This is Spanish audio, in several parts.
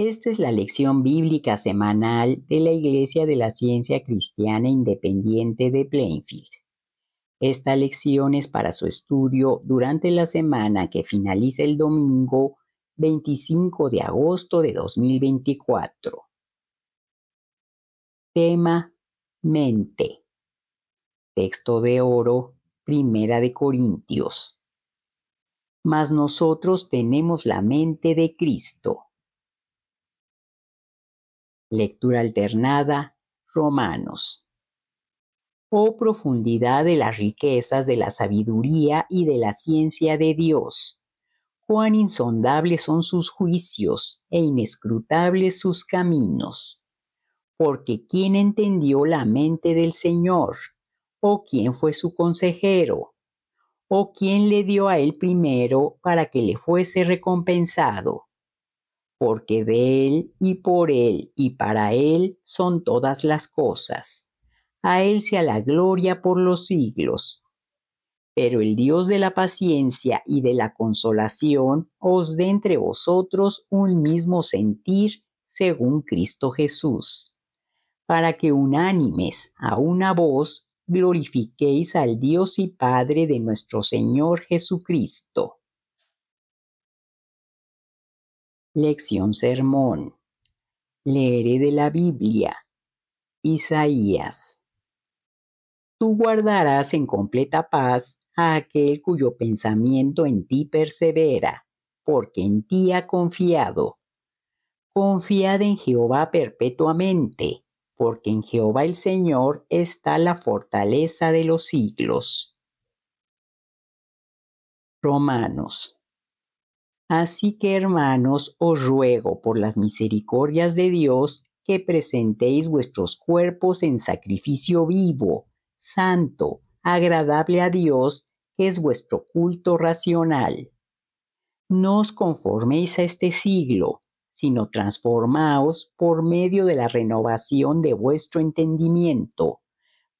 Esta es la lección bíblica semanal de la Iglesia de la Ciencia Cristiana Independiente de Plainfield. Esta lección es para su estudio durante la semana que finaliza el domingo 25 de agosto de 2024. Tema Mente. Texto de oro, Primera de Corintios. Mas nosotros tenemos la mente de Cristo. Lectura alternada, Romanos. Oh profundidad de las riquezas de la sabiduría y de la ciencia de Dios. Cuán insondables son sus juicios e inescrutables sus caminos. Porque ¿quién entendió la mente del Señor? ¿O quién fue su consejero? ¿O quién le dio a él primero para que le fuese recompensado? porque de Él y por Él y para Él son todas las cosas. A Él sea la gloria por los siglos. Pero el Dios de la paciencia y de la consolación os dé entre vosotros un mismo sentir según Cristo Jesús, para que unánimes a una voz glorifiquéis al Dios y Padre de nuestro Señor Jesucristo Lección Sermón. Leeré de la Biblia. Isaías. Tú guardarás en completa paz a aquel cuyo pensamiento en ti persevera, porque en ti ha confiado. Confiad en Jehová perpetuamente, porque en Jehová el Señor está la fortaleza de los siglos. Romanos Así que hermanos, os ruego por las misericordias de Dios que presentéis vuestros cuerpos en sacrificio vivo, santo, agradable a Dios, que es vuestro culto racional. No os conforméis a este siglo, sino transformaos por medio de la renovación de vuestro entendimiento,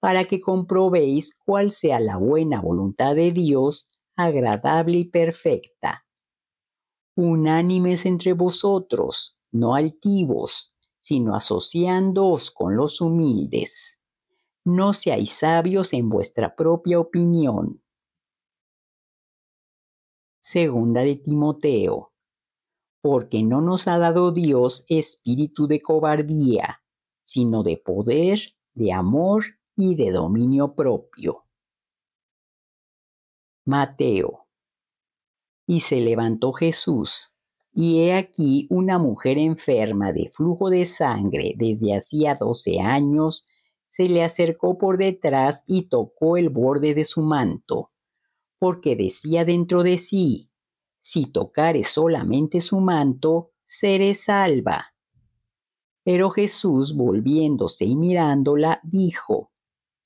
para que comprobéis cuál sea la buena voluntad de Dios, agradable y perfecta unánimes entre vosotros, no altivos, sino asociándoos con los humildes. No seáis sabios en vuestra propia opinión. Segunda de Timoteo. Porque no nos ha dado Dios espíritu de cobardía, sino de poder, de amor y de dominio propio. Mateo y se levantó Jesús, y he aquí una mujer enferma de flujo de sangre desde hacía doce años, se le acercó por detrás y tocó el borde de su manto, porque decía dentro de sí, si tocare solamente su manto, seré salva. Pero Jesús, volviéndose y mirándola, dijo,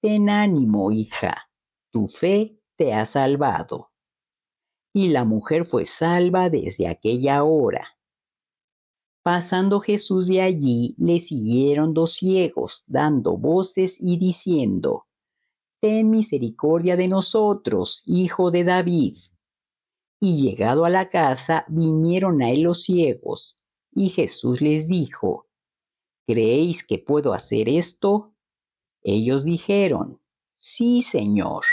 Ten ánimo, hija, tu fe te ha salvado y la mujer fue salva desde aquella hora. Pasando Jesús de allí, le siguieron dos ciegos, dando voces y diciendo, Ten misericordia de nosotros, hijo de David. Y llegado a la casa, vinieron a él los ciegos, y Jesús les dijo, ¿Creéis que puedo hacer esto? Ellos dijeron, Sí, Señor.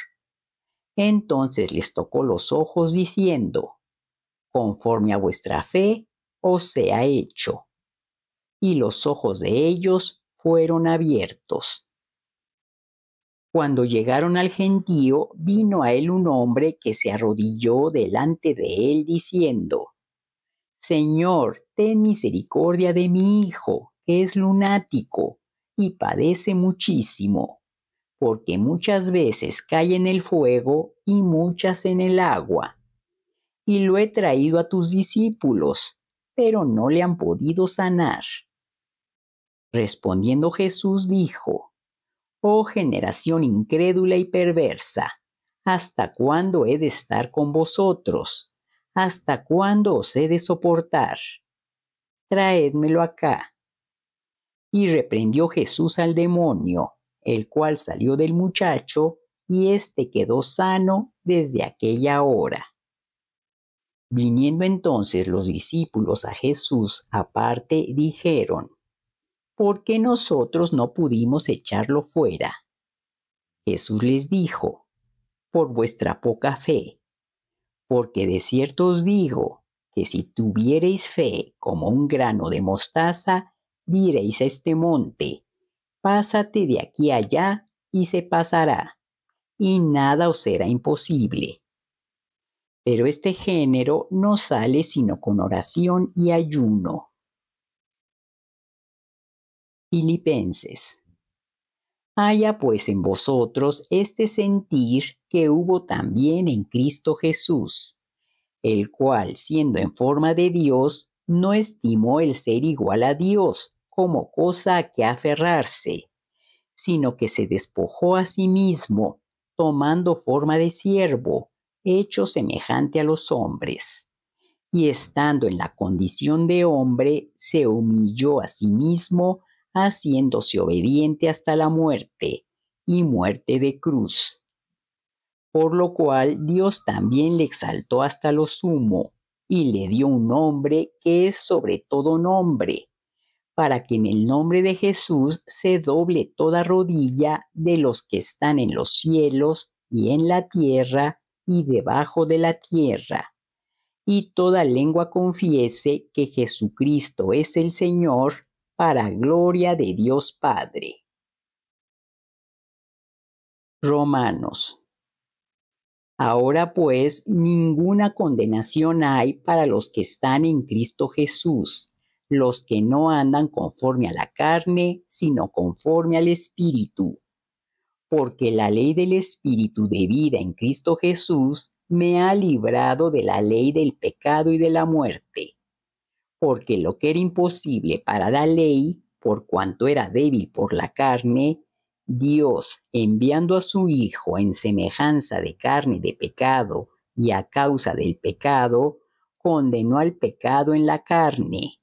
Entonces les tocó los ojos diciendo, conforme a vuestra fe os sea hecho. Y los ojos de ellos fueron abiertos. Cuando llegaron al gentío, vino a él un hombre que se arrodilló delante de él diciendo, Señor, ten misericordia de mi hijo, que es lunático y padece muchísimo porque muchas veces cae en el fuego y muchas en el agua. Y lo he traído a tus discípulos, pero no le han podido sanar. Respondiendo Jesús dijo, Oh generación incrédula y perversa, ¿hasta cuándo he de estar con vosotros? ¿Hasta cuándo os he de soportar? Traédmelo acá. Y reprendió Jesús al demonio, el cual salió del muchacho y éste quedó sano desde aquella hora. Viniendo entonces los discípulos a Jesús aparte, dijeron, ¿por qué nosotros no pudimos echarlo fuera? Jesús les dijo, por vuestra poca fe, porque de cierto os digo que si tuviereis fe como un grano de mostaza, diréis a este monte, Pásate de aquí allá y se pasará, y nada os será imposible. Pero este género no sale sino con oración y ayuno. Filipenses. Haya pues en vosotros este sentir que hubo también en Cristo Jesús, el cual, siendo en forma de Dios, no estimó el ser igual a Dios como cosa a que aferrarse, sino que se despojó a sí mismo, tomando forma de siervo, hecho semejante a los hombres. Y estando en la condición de hombre, se humilló a sí mismo, haciéndose obediente hasta la muerte, y muerte de cruz. Por lo cual Dios también le exaltó hasta lo sumo, y le dio un nombre que es sobre todo nombre, para que en el nombre de Jesús se doble toda rodilla de los que están en los cielos y en la tierra y debajo de la tierra, y toda lengua confiese que Jesucristo es el Señor, para gloria de Dios Padre. Romanos. Ahora pues ninguna condenación hay para los que están en Cristo Jesús los que no andan conforme a la carne, sino conforme al Espíritu. Porque la ley del Espíritu de vida en Cristo Jesús me ha librado de la ley del pecado y de la muerte. Porque lo que era imposible para la ley, por cuanto era débil por la carne, Dios, enviando a su Hijo en semejanza de carne de pecado y a causa del pecado, condenó al pecado en la carne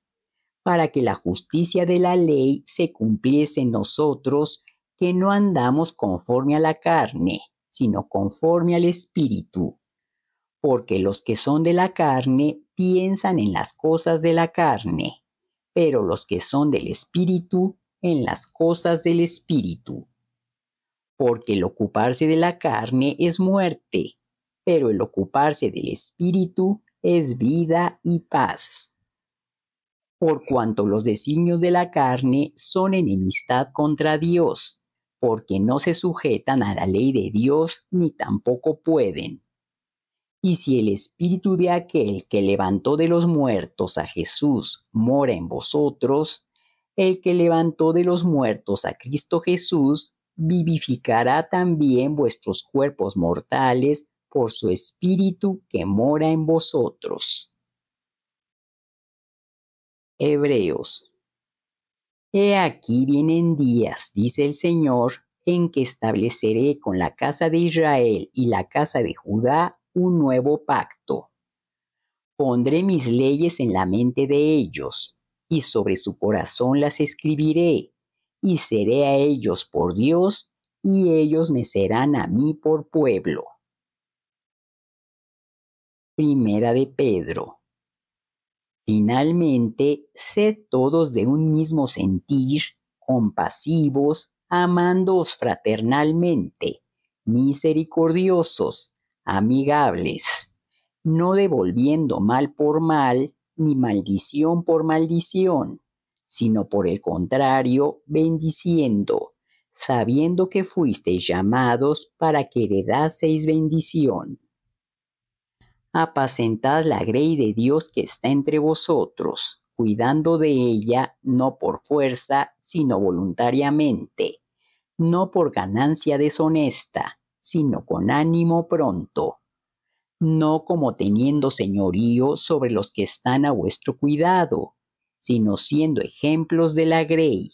para que la justicia de la ley se cumpliese en nosotros, que no andamos conforme a la carne, sino conforme al Espíritu. Porque los que son de la carne piensan en las cosas de la carne, pero los que son del Espíritu en las cosas del Espíritu. Porque el ocuparse de la carne es muerte, pero el ocuparse del Espíritu es vida y paz por cuanto los designios de la carne son enemistad contra Dios, porque no se sujetan a la ley de Dios ni tampoco pueden. Y si el espíritu de aquel que levantó de los muertos a Jesús mora en vosotros, el que levantó de los muertos a Cristo Jesús vivificará también vuestros cuerpos mortales por su espíritu que mora en vosotros hebreos. He aquí vienen días, dice el Señor, en que estableceré con la casa de Israel y la casa de Judá un nuevo pacto. Pondré mis leyes en la mente de ellos, y sobre su corazón las escribiré, y seré a ellos por Dios, y ellos me serán a mí por pueblo. Primera de Pedro Finalmente, sed todos de un mismo sentir, compasivos, amándoos fraternalmente, misericordiosos, amigables, no devolviendo mal por mal, ni maldición por maldición, sino por el contrario, bendiciendo, sabiendo que fuisteis llamados para que heredaseis bendición apacentad la grey de Dios que está entre vosotros, cuidando de ella no por fuerza, sino voluntariamente, no por ganancia deshonesta, sino con ánimo pronto, no como teniendo señorío sobre los que están a vuestro cuidado, sino siendo ejemplos de la grey.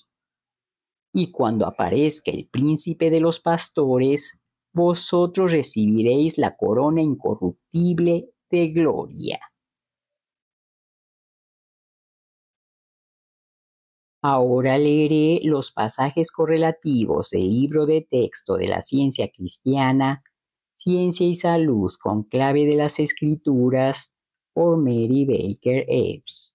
Y cuando aparezca el príncipe de los pastores, vosotros recibiréis la corona incorruptible de gloria. Ahora leeré los pasajes correlativos del libro de texto de la ciencia cristiana, Ciencia y Salud con clave de las escrituras por Mary Baker Edge.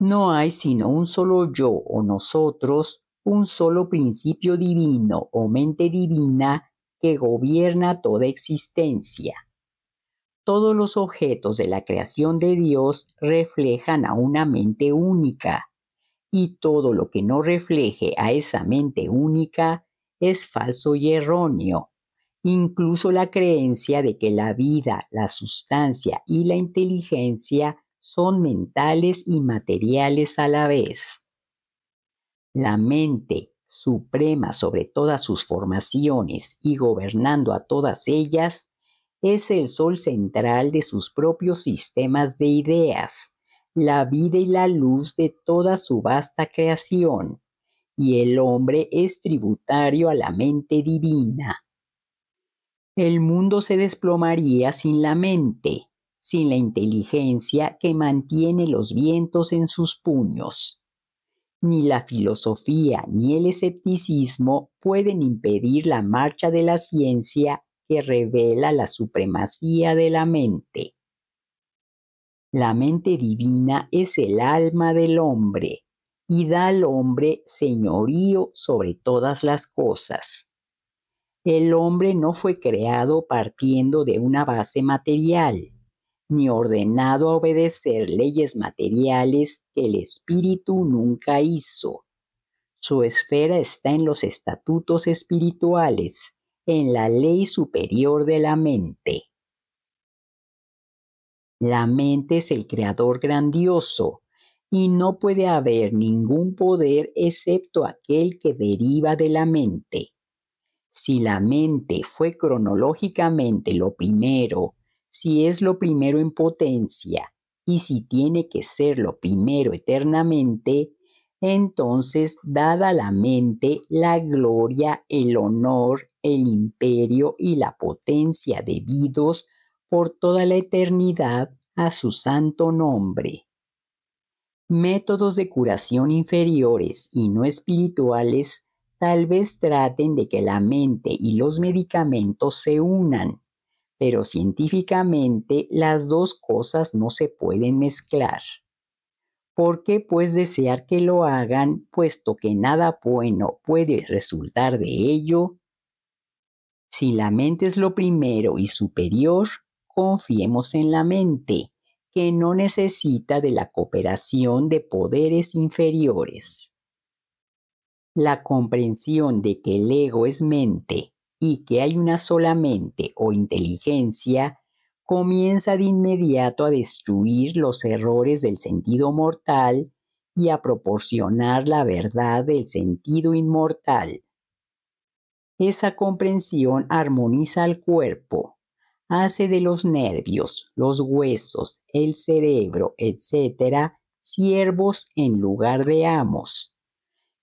No hay sino un solo yo o nosotros un solo principio divino o mente divina que gobierna toda existencia. Todos los objetos de la creación de Dios reflejan a una mente única, y todo lo que no refleje a esa mente única es falso y erróneo. Incluso la creencia de que la vida, la sustancia y la inteligencia son mentales y materiales a la vez la mente suprema sobre todas sus formaciones y gobernando a todas ellas, es el sol central de sus propios sistemas de ideas, la vida y la luz de toda su vasta creación, y el hombre es tributario a la mente divina. El mundo se desplomaría sin la mente, sin la inteligencia que mantiene los vientos en sus puños. Ni la filosofía ni el escepticismo pueden impedir la marcha de la ciencia que revela la supremacía de la mente. La mente divina es el alma del hombre y da al hombre señorío sobre todas las cosas. El hombre no fue creado partiendo de una base material ni ordenado a obedecer leyes materiales que el espíritu nunca hizo. Su esfera está en los estatutos espirituales, en la ley superior de la mente. La mente es el creador grandioso y no puede haber ningún poder excepto aquel que deriva de la mente. Si la mente fue cronológicamente lo primero si es lo primero en potencia y si tiene que ser lo primero eternamente, entonces dada la mente la gloria, el honor, el imperio y la potencia debidos por toda la eternidad a su santo nombre. Métodos de curación inferiores y no espirituales tal vez traten de que la mente y los medicamentos se unan pero científicamente las dos cosas no se pueden mezclar. ¿Por qué pues desear que lo hagan, puesto que nada bueno puede resultar de ello? Si la mente es lo primero y superior, confiemos en la mente, que no necesita de la cooperación de poderes inferiores. La comprensión de que el ego es mente y que hay una sola mente o inteligencia, comienza de inmediato a destruir los errores del sentido mortal y a proporcionar la verdad del sentido inmortal. Esa comprensión armoniza al cuerpo, hace de los nervios, los huesos, el cerebro, etc., siervos en lugar de amos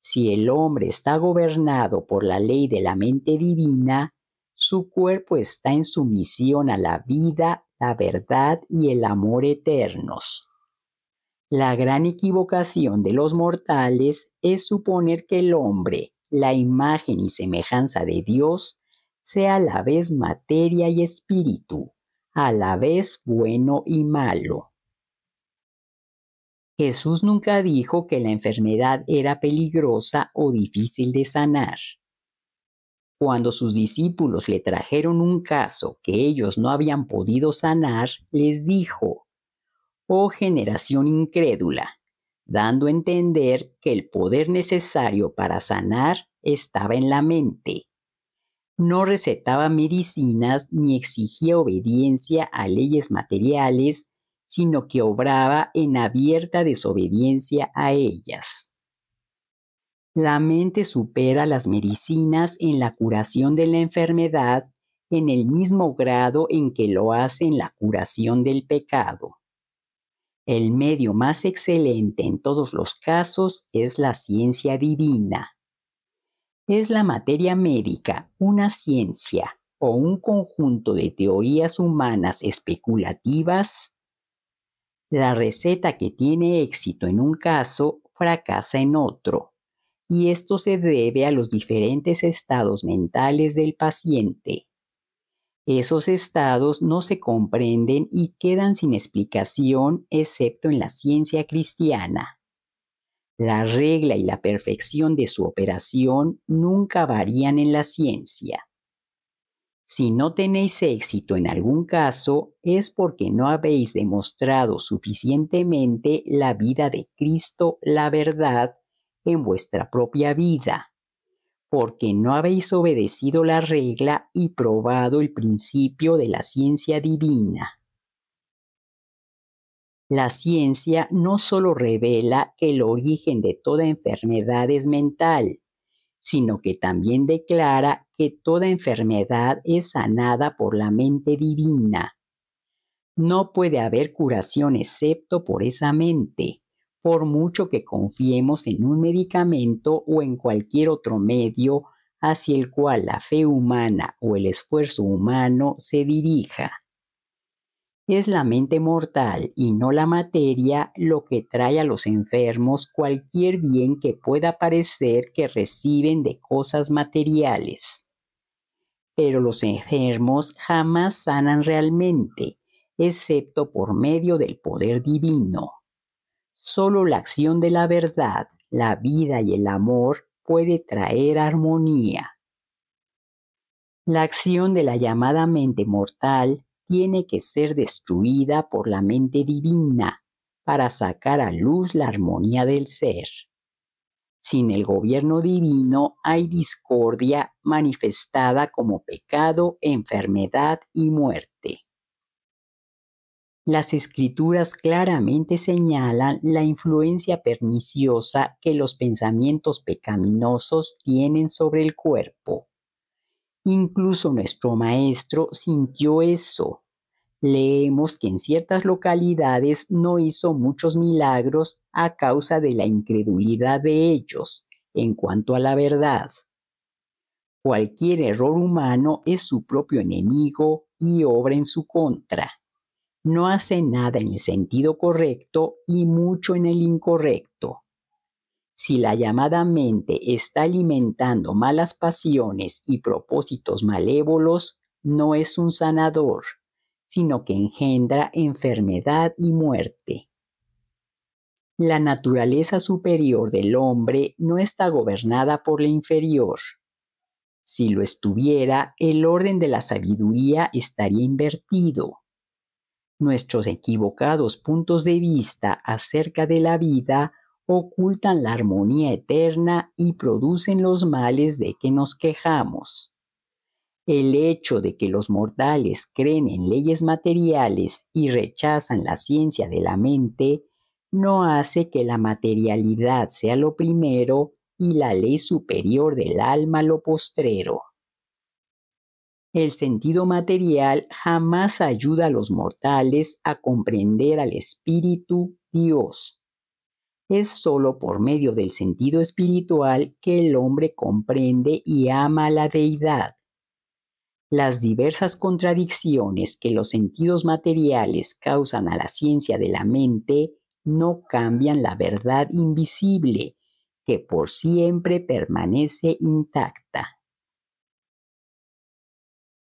si el hombre está gobernado por la ley de la mente divina, su cuerpo está en sumisión a la vida, la verdad y el amor eternos. La gran equivocación de los mortales es suponer que el hombre, la imagen y semejanza de Dios, sea a la vez materia y espíritu, a la vez bueno y malo. Jesús nunca dijo que la enfermedad era peligrosa o difícil de sanar. Cuando sus discípulos le trajeron un caso que ellos no habían podido sanar, les dijo, Oh generación incrédula, dando a entender que el poder necesario para sanar estaba en la mente. No recetaba medicinas ni exigía obediencia a leyes materiales sino que obraba en abierta desobediencia a ellas. La mente supera las medicinas en la curación de la enfermedad en el mismo grado en que lo hace en la curación del pecado. El medio más excelente en todos los casos es la ciencia divina. Es la materia médica una ciencia o un conjunto de teorías humanas especulativas la receta que tiene éxito en un caso fracasa en otro, y esto se debe a los diferentes estados mentales del paciente. Esos estados no se comprenden y quedan sin explicación excepto en la ciencia cristiana. La regla y la perfección de su operación nunca varían en la ciencia. Si no tenéis éxito en algún caso, es porque no habéis demostrado suficientemente la vida de Cristo, la verdad, en vuestra propia vida, porque no habéis obedecido la regla y probado el principio de la ciencia divina. La ciencia no solo revela que el origen de toda enfermedad es mental, sino que también declara que toda enfermedad es sanada por la mente divina. No puede haber curación excepto por esa mente, por mucho que confiemos en un medicamento o en cualquier otro medio hacia el cual la fe humana o el esfuerzo humano se dirija. Es la mente mortal y no la materia lo que trae a los enfermos cualquier bien que pueda parecer que reciben de cosas materiales. Pero los enfermos jamás sanan realmente, excepto por medio del poder divino. Solo la acción de la verdad, la vida y el amor puede traer armonía. La acción de la llamada mente mortal tiene que ser destruida por la mente divina para sacar a luz la armonía del ser. Sin el gobierno divino hay discordia manifestada como pecado, enfermedad y muerte. Las escrituras claramente señalan la influencia perniciosa que los pensamientos pecaminosos tienen sobre el cuerpo. Incluso nuestro maestro sintió eso. Leemos que en ciertas localidades no hizo muchos milagros a causa de la incredulidad de ellos en cuanto a la verdad. Cualquier error humano es su propio enemigo y obra en su contra. No hace nada en el sentido correcto y mucho en el incorrecto. Si la llamada mente está alimentando malas pasiones y propósitos malévolos, no es un sanador, sino que engendra enfermedad y muerte. La naturaleza superior del hombre no está gobernada por la inferior. Si lo estuviera, el orden de la sabiduría estaría invertido. Nuestros equivocados puntos de vista acerca de la vida ocultan la armonía eterna y producen los males de que nos quejamos. El hecho de que los mortales creen en leyes materiales y rechazan la ciencia de la mente no hace que la materialidad sea lo primero y la ley superior del alma lo postrero. El sentido material jamás ayuda a los mortales a comprender al Espíritu Dios es sólo por medio del sentido espiritual que el hombre comprende y ama a la deidad. Las diversas contradicciones que los sentidos materiales causan a la ciencia de la mente no cambian la verdad invisible, que por siempre permanece intacta.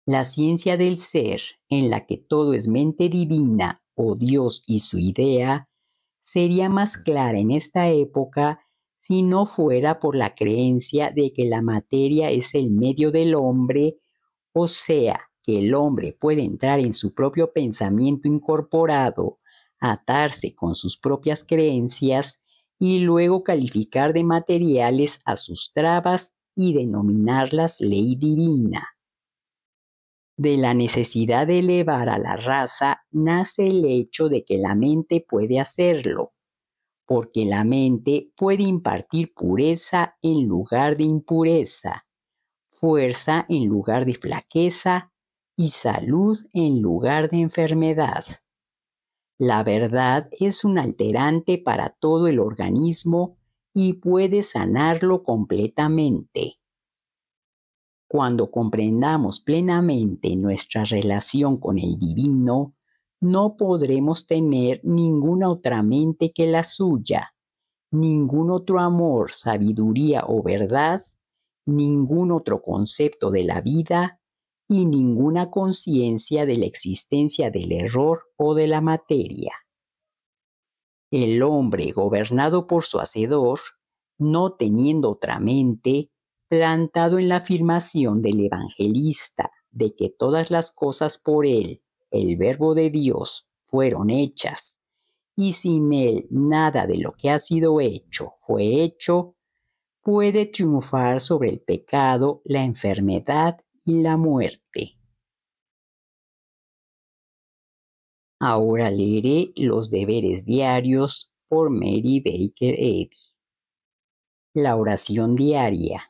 La ciencia del ser, en la que todo es mente divina o Dios y su idea, sería más clara en esta época si no fuera por la creencia de que la materia es el medio del hombre, o sea, que el hombre puede entrar en su propio pensamiento incorporado, atarse con sus propias creencias y luego calificar de materiales a sus trabas y denominarlas ley divina. De la necesidad de elevar a la raza nace el hecho de que la mente puede hacerlo, porque la mente puede impartir pureza en lugar de impureza, fuerza en lugar de flaqueza y salud en lugar de enfermedad. La verdad es un alterante para todo el organismo y puede sanarlo completamente. Cuando comprendamos plenamente nuestra relación con el divino, no podremos tener ninguna otra mente que la suya, ningún otro amor, sabiduría o verdad, ningún otro concepto de la vida y ninguna conciencia de la existencia del error o de la materia. El hombre gobernado por su hacedor, no teniendo otra mente, plantado en la afirmación del evangelista de que todas las cosas por él, el verbo de Dios, fueron hechas, y sin él nada de lo que ha sido hecho fue hecho, puede triunfar sobre el pecado, la enfermedad y la muerte. Ahora leeré los deberes diarios por Mary Baker Eddy. La oración diaria